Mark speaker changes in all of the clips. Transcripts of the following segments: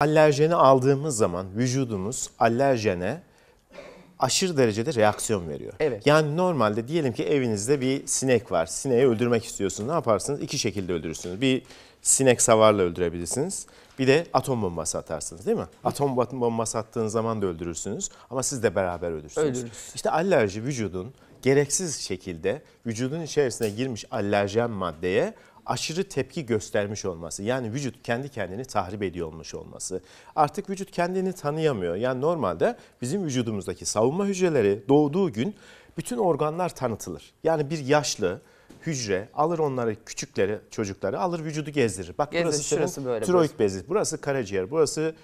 Speaker 1: Allerjeni aldığımız zaman vücudumuz allerjene aşırı derecede reaksiyon veriyor. Evet. Yani normalde diyelim ki evinizde bir sinek var. Sineği öldürmek istiyorsunuz. Ne yaparsınız? İki şekilde öldürürsünüz. Bir sinek savarla öldürebilirsiniz. Bir de atom bombası atarsınız değil mi? Atom bombası attığınız zaman da öldürürsünüz. Ama siz de beraber ölürsünüz. Ölürüz. İşte alerji vücudun gereksiz şekilde vücudun içerisine girmiş allerjen maddeye aşırı tepki göstermiş olması yani vücut kendi kendini tahrip ediyor olmuş olması. Artık vücut kendini tanıyamıyor. Yani normalde bizim vücudumuzdaki savunma hücreleri doğduğu gün bütün organlar tanıtılır. Yani bir yaşlı hücre alır onları küçükleri çocukları alır vücudu gezdirir. Bak Gezdir, burası şurası böyle. Tiroid bezi, burası karaciğer, burası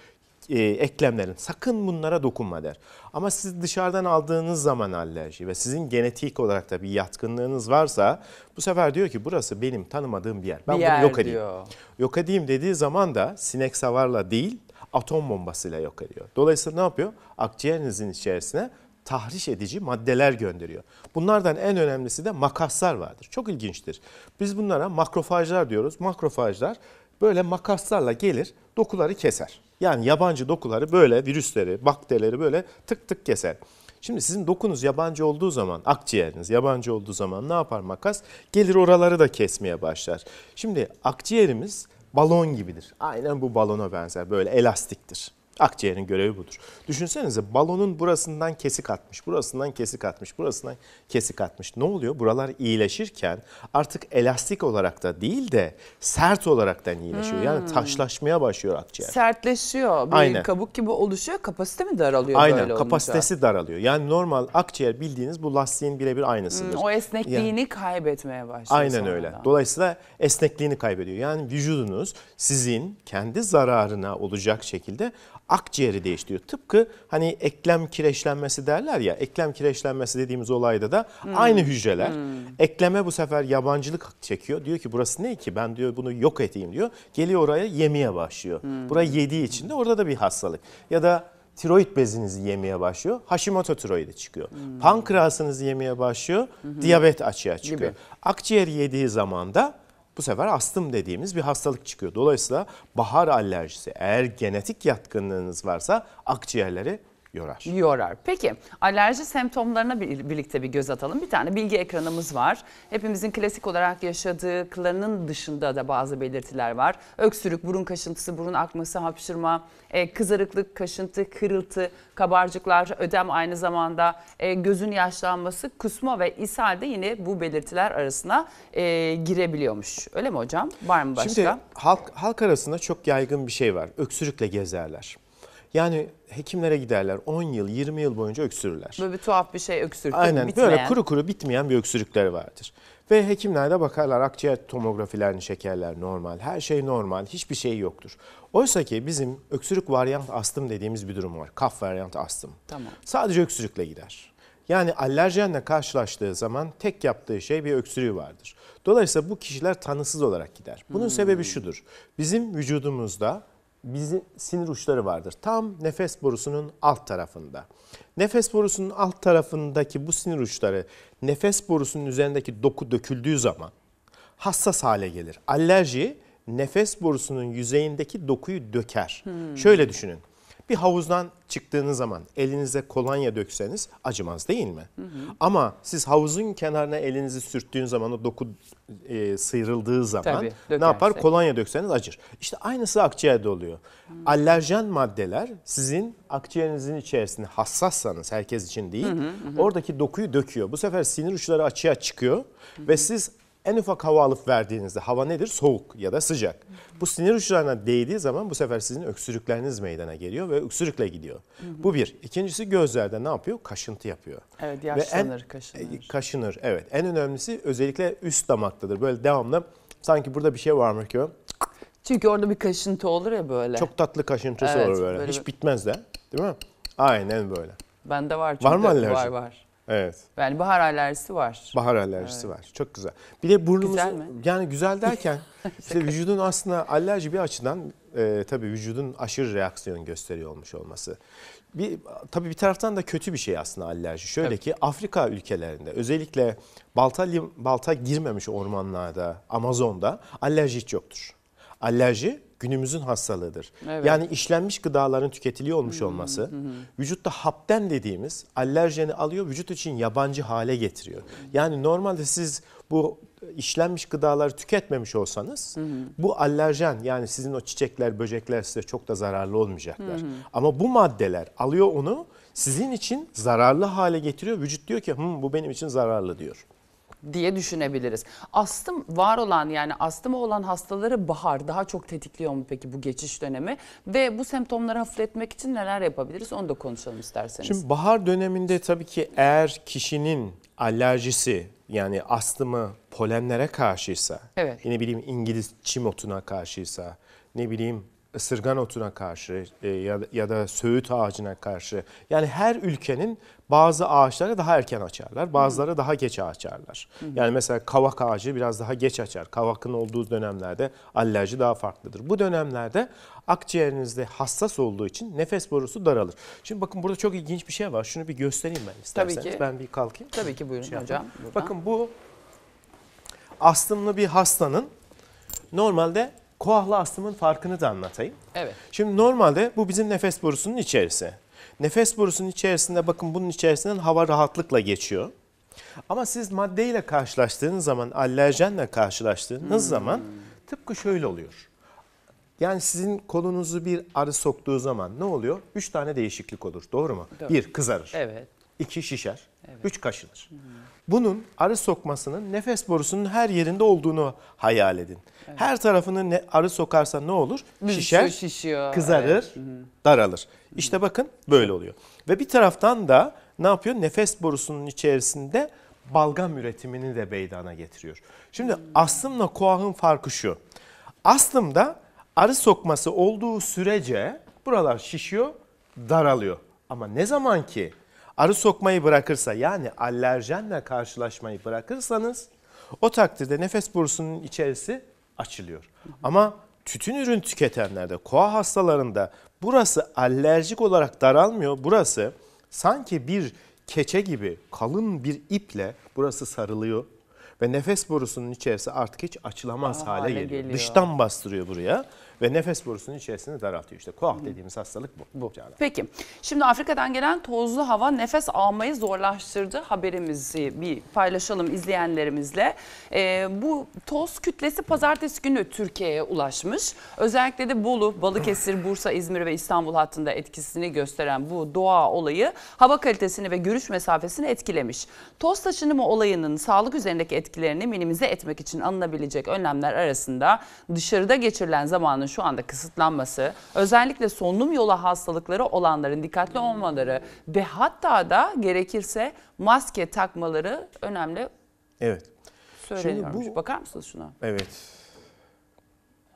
Speaker 1: e, eklemlerin sakın bunlara dokunma der. Ama siz dışarıdan aldığınız zaman alerji ve sizin genetik olarak da bir yatkınlığınız varsa bu sefer diyor ki burası benim tanımadığım bir yer. Ben bir bunu yer yok edeyim. Diyor. Yok edeyim dediği zaman da sinek savarla değil atom bombasıyla yok ediyor. Dolayısıyla ne yapıyor? Akciğerinizin içerisine tahriş edici maddeler gönderiyor. Bunlardan en önemlisi de makaslar vardır. Çok ilginçtir. Biz bunlara makrofajlar diyoruz. Makrofajlar böyle makaslarla gelir dokuları keser. Yani yabancı dokuları böyle virüsleri, bakterileri böyle tık tık keser. Şimdi sizin dokunuz yabancı olduğu zaman, akciğeriniz yabancı olduğu zaman ne yapar makas? Gelir oraları da kesmeye başlar. Şimdi akciğerimiz balon gibidir. Aynen bu balona benzer böyle elastiktir. Akciğerin görevi budur. Düşünsenize balonun burasından kesik atmış, burasından kesik atmış, burasından kesik atmış. Ne oluyor? Buralar iyileşirken artık elastik olarak da değil de sert olarak da iyileşiyor. Hmm. Yani taşlaşmaya başlıyor akciğer.
Speaker 2: Sertleşiyor. Bir Aynen. kabuk gibi oluşuyor. Kapasite mi daralıyor Aynen. böyle olunca? Kapasitesi
Speaker 1: daralıyor. Yani normal akciğer bildiğiniz bu lastiğin birebir aynısıdır. Hmm, o esnekliğini
Speaker 2: yani, kaybetmeye başlıyor. Aynen sonradan. öyle.
Speaker 1: Dolayısıyla esnekliğini kaybediyor. Yani vücudunuz sizin kendi zararına olacak şekilde akciğeri değiştiriyor. Tıpkı hani eklem kireçlenmesi derler ya eklem kireçlenmesi dediğimiz olayda da hmm. aynı hücreler hmm. ekleme bu sefer yabancılık çekiyor. Diyor ki burası ne ki ben diyor bunu yok edeyim diyor. Geliyor oraya yemeye başlıyor. Hmm. Burayı yediği için de orada da bir hastalık. Ya da tiroid bezinizi yemeye başlıyor. Hashimoto tiroidi çıkıyor. Hmm. Pankreasınızı yemeye başlıyor. Hmm. Diyabet açığa çıkıyor. Gibi. Akciğer yediği zaman da bu sefer astım dediğimiz bir hastalık çıkıyor. Dolayısıyla bahar alerjisi eğer genetik yatkınlığınız varsa akciğerleri yorar. Yorar.
Speaker 2: Peki alerji semptomlarına bir, birlikte bir göz atalım. Bir tane bilgi ekranımız var. Hepimizin klasik olarak yaşadığı yaşadıklarının dışında da bazı belirtiler var. Öksürük, burun kaşıntısı, burun akması, hapşırma, e, kızarıklık, kaşıntı, kırıltı, kabarcıklar, ödem aynı zamanda e, gözün yaşlanması, kusma ve ishal de yine bu belirtiler arasına e, girebiliyormuş. Öyle mi hocam? Var mı başka? Şimdi
Speaker 1: halk, halk arasında çok yaygın bir şey var. Öksürükle gezerler. Yani hekimlere giderler 10 yıl 20 yıl boyunca öksürürler.
Speaker 2: Böyle bir tuhaf bir şey öksürük. Aynen bitmeyen. böyle kuru
Speaker 1: kuru bitmeyen bir öksürükleri vardır. Ve hekimler de bakarlar akciğer tomografilerini şekerler, normal. Her şey normal. Hiçbir şey yoktur. Oysa ki bizim öksürük varyant astım dediğimiz bir durum var. Kaf varyant astım. Tamam. Sadece öksürükle gider. Yani alerjenle karşılaştığı zaman tek yaptığı şey bir öksürüğü vardır. Dolayısıyla bu kişiler tanısız olarak gider. Bunun hmm. sebebi şudur. Bizim vücudumuzda bizim sinir uçları vardır. Tam nefes borusunun alt tarafında. Nefes borusunun alt tarafındaki bu sinir uçları nefes borusunun üzerindeki doku döküldüğü zaman hassas hale gelir. Alerji nefes borusunun yüzeyindeki dokuyu döker. Hmm. Şöyle düşünün. Bir havuzdan çıktığınız zaman elinize kolonya dökseniz acımaz değil mi? Hı hı. Ama siz havuzun kenarına elinizi sürttüğün zaman o doku e, sıyrıldığı zaman Tabii, ne yapar? Kolonya dökseniz acır. İşte aynısı akciğerde oluyor. Hı. Allerjen maddeler sizin akciğerinizin içerisinde hassassanız herkes için değil. Hı hı hı. Oradaki dokuyu döküyor. Bu sefer sinir uçları açığa çıkıyor hı hı. ve siz en ufak hava alıp verdiğinizde hava nedir? Soğuk ya da sıcak. Hı hı. Bu sinir uçlarına değdiği zaman bu sefer sizin öksürükleriniz meydana geliyor ve öksürükle gidiyor. Hı hı. Bu bir. İkincisi gözlerde ne yapıyor? Kaşıntı yapıyor.
Speaker 2: Evet yaşlanır, ve en,
Speaker 1: kaşınır. E, kaşınır evet. En önemlisi özellikle üst damaktadır. Böyle devamlı sanki burada bir şey varmış gibi.
Speaker 2: Çünkü orada bir kaşıntı olur ya böyle. Çok
Speaker 1: tatlı kaşıntısı evet, olur böyle. böyle. Hiç bitmez de değil mi? Aynen böyle.
Speaker 2: Bende var çünkü. Var mı alerji? Var var.
Speaker 1: Evet. Yani bahar alerjisi var. Bahar alerjisi evet. var. Çok güzel. Bir de burnumuz güzel mi? yani güzel derken işte vücudun aslında alerji bir açıdan e, tabii vücudun aşırı reaksiyon gösteriyor olmuş olması. Bir tabii bir taraftan da kötü bir şey aslında alerji. Şöyle evet. ki Afrika ülkelerinde özellikle balta balta girmemiş ormanlarda, Amazon'da alerji hiç yoktur. Alerji günümüzün hastalığıdır. Evet. Yani işlenmiş gıdaların tüketiliyor olmuş hmm, olması hmm, hmm. vücutta hapten dediğimiz alerjeni alıyor vücut için yabancı hale getiriyor. Yani normalde siz bu işlenmiş gıdaları tüketmemiş olsanız hı hı. bu alerjen yani sizin o çiçekler böcekler size çok da zararlı olmayacaklar. Hı hı. Ama bu maddeler alıyor onu sizin için zararlı hale getiriyor. Vücut diyor ki Hı, bu benim için zararlı diyor
Speaker 2: diye düşünebiliriz. Astım var olan yani astımı olan hastaları bahar daha çok tetikliyor mu peki bu geçiş dönemi ve bu semptomları hafifletmek için neler yapabiliriz onu da konuşalım isterseniz. Şimdi
Speaker 1: bahar döneminde tabii ki eğer kişinin alerjisi yani astımı polenlere karşıysa, evet. ne bileyim İngiliz çim otuna karşıysa, ne bileyim ısırgan otuna karşı e, ya, da, ya da söğüt ağacına karşı yani her ülkenin bazı ağaçları daha erken açarlar, bazıları daha geç açarlar. Yani mesela kavak ağacı biraz daha geç açar. Kavakın olduğu dönemlerde alerji daha farklıdır. Bu dönemlerde akciğerinizde hassas olduğu için nefes borusu daralır. Şimdi bakın burada çok ilginç bir şey var. Şunu bir göstereyim ben isterseniz. Tabii ki. Ben bir kalkayım. Tabii ki buyurun şey hocam. Buradan. Bakın bu astımlı bir hastanın normalde koahlı astımın farkını da anlatayım. Evet. Şimdi normalde bu bizim nefes borusunun içerisi. Nefes borusunun içerisinde bakın bunun içerisinden hava rahatlıkla geçiyor. Ama siz maddeyle karşılaştığınız zaman, alerjenle karşılaştığınız hmm. zaman tıpkı şöyle oluyor. Yani sizin kolunuzu bir arı soktuğu zaman ne oluyor? Üç tane değişiklik olur. Doğru mu? Doğru. Bir, kızarır. Evet. İki, şişer. Üç kaşınır. Bunun arı sokmasının nefes borusunun her yerinde olduğunu hayal edin. Her tarafını ne, arı sokarsa ne olur? Şişer, şişiyor, kızarır, daralır. İşte bakın böyle oluyor. Ve bir taraftan da ne yapıyor? Nefes borusunun içerisinde balgam üretimini de beydana getiriyor. Şimdi hmm. astımla koahın farkı şu. Aslımda arı sokması olduğu sürece buralar şişiyor, daralıyor. Ama ne zaman ki arı sokmayı bırakırsa yani alerjenle karşılaşmayı bırakırsanız o takdirde nefes borusunun içerisi açılıyor. Ama tütün ürün tüketenlerde, koa hastalarında burası alerjik olarak daralmıyor. Burası sanki bir keçe gibi kalın bir iple burası sarılıyor. Ve nefes borusunun içerisi artık hiç açılamaz Aa, hale, hale geliyor. geliyor. Dıştan bastırıyor buraya ve nefes borusunun içerisini daraltıyor. İşte koah dediğimiz hastalık bu. bu.
Speaker 2: Peki şimdi Afrika'dan gelen tozlu hava nefes almayı zorlaştırdı haberimizi bir paylaşalım izleyenlerimizle. Ee, bu toz kütlesi pazartesi günü Türkiye'ye ulaşmış. Özellikle de Bolu, Balıkesir, Bursa, İzmir ve İstanbul hattında etkisini gösteren bu doğa olayı hava kalitesini ve görüş mesafesini etkilemiş. Toz taşınımı olayının sağlık üzerindeki etkisi etkilerini minimize etmek için alınabilecek önlemler arasında dışarıda geçirilen zamanın şu anda kısıtlanması, özellikle solunum yolu hastalıkları olanların dikkatli olmaları ve hatta da gerekirse maske takmaları önemli.
Speaker 1: Evet. Söyleniyormuş. Şimdi bu, Bakar mısınız şuna? Evet.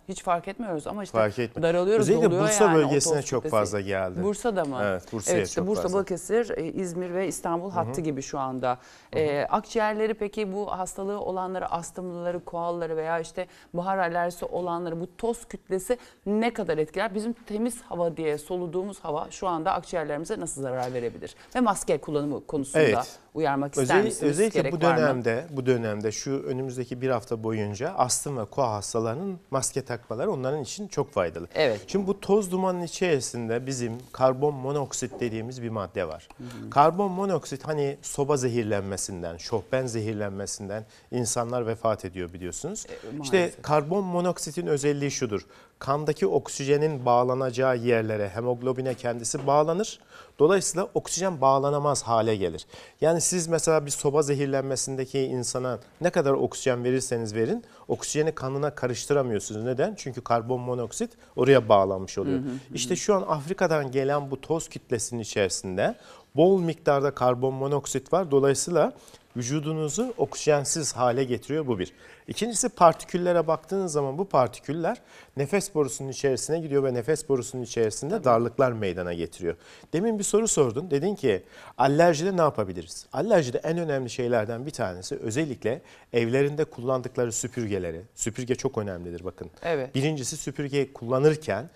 Speaker 2: Hiç fark etmiyoruz ama işte fark etmiyor. daralıyoruz. Özellikle Bursa yani bölgesine çok kitlesi. fazla geldi. Bursa'da mı? Evet Bursa'ya evet, işte çok Bursa, fazla. Balıkesir, e, İzmir ve İstanbul hattı Hı-hı. gibi şu anda. Ee, akciğerleri peki bu hastalığı olanları, astımlıları, koalları veya işte bahar alerjisi olanları bu toz kütlesi ne kadar etkiler? Bizim temiz hava diye soluduğumuz hava şu anda akciğerlerimize nasıl zarar verebilir? Ve maske kullanımı konusunda evet. uyarmak ister Özel, misiniz? Özellikle bu dönemde,
Speaker 1: bu dönemde şu önümüzdeki bir hafta boyunca astım ve koa hastalarının maske takımı takmalar onların için çok faydalı. Evet. Şimdi bu toz dumanın içerisinde bizim karbon monoksit dediğimiz bir madde var. Hı hı. Karbon monoksit hani soba zehirlenmesinden, şohben zehirlenmesinden insanlar vefat ediyor biliyorsunuz. E, maalesef. karbon monoksitin özelliği şudur kandaki oksijenin bağlanacağı yerlere hemoglobine kendisi bağlanır. Dolayısıyla oksijen bağlanamaz hale gelir. Yani siz mesela bir soba zehirlenmesindeki insana ne kadar oksijen verirseniz verin oksijeni kanına karıştıramıyorsunuz. Neden? Çünkü karbon monoksit oraya bağlanmış oluyor. Hı hı, hı. İşte şu an Afrika'dan gelen bu toz kitlesinin içerisinde bol miktarda karbon monoksit var. Dolayısıyla vücudunuzu oksijensiz hale getiriyor bu bir. İkincisi partiküllere baktığınız zaman bu partiküller nefes borusunun içerisine gidiyor ve nefes borusunun içerisinde darlıklar meydana getiriyor. Demin bir soru sordun. Dedin ki alerjide ne yapabiliriz? Alerjide en önemli şeylerden bir tanesi özellikle evlerinde kullandıkları süpürgeleri. Süpürge çok önemlidir bakın. Evet. Birincisi süpürge kullanırken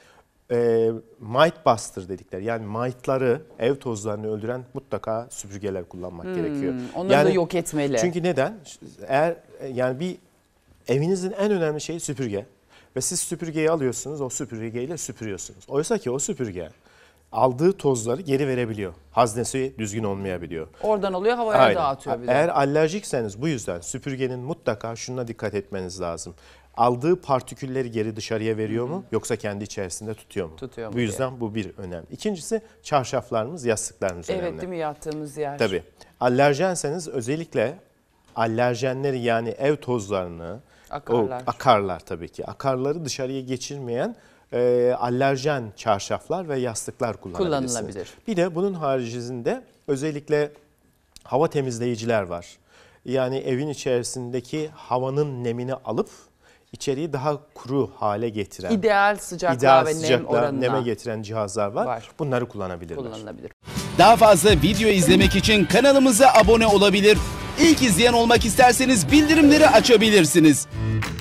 Speaker 1: e, Buster dedikleri yani mightları, ev tozlarını öldüren mutlaka süpürgeler kullanmak hmm, gerekiyor. Onları yani, da yok etmeli. Çünkü neden? Eğer e, yani bir evinizin en önemli şeyi süpürge ve siz süpürgeyi alıyorsunuz, o süpürgeyle süpürüyorsunuz. Oysa ki o süpürge aldığı tozları geri verebiliyor. Haznesi düzgün olmayabiliyor.
Speaker 2: Oradan alıyor havaya Aynen. dağıtıyor bir de. Eğer
Speaker 1: alerjikseniz bu yüzden süpürgenin mutlaka şuna dikkat etmeniz lazım aldığı partikülleri geri dışarıya veriyor mu yoksa kendi içerisinde tutuyor mu? Tutuyor mu Bu yüzden bu bir önemli. İkincisi çarşaflarımız, yastıklarımız Evet önemli. değil
Speaker 2: mi yattığımız yer? Tabii.
Speaker 1: Alerjenseniz özellikle alerjenleri yani ev tozlarını, Akarlar. O, akarlar tabii ki. Akarları dışarıya geçirmeyen e, alerjen çarşaflar ve yastıklar kullanabilirsiniz. Kullanılabilir. Bir de bunun haricinde özellikle hava temizleyiciler var. Yani evin içerisindeki havanın nemini alıp içeriği daha kuru hale getiren, ideal sıcaklığa ideal ve sıcaklığa, nem neme getiren cihazlar var. var. Bunları kullanabilirler. Kullanılabilir. Daha fazla video izlemek için kanalımıza abone olabilir. İlk izleyen olmak isterseniz bildirimleri açabilirsiniz.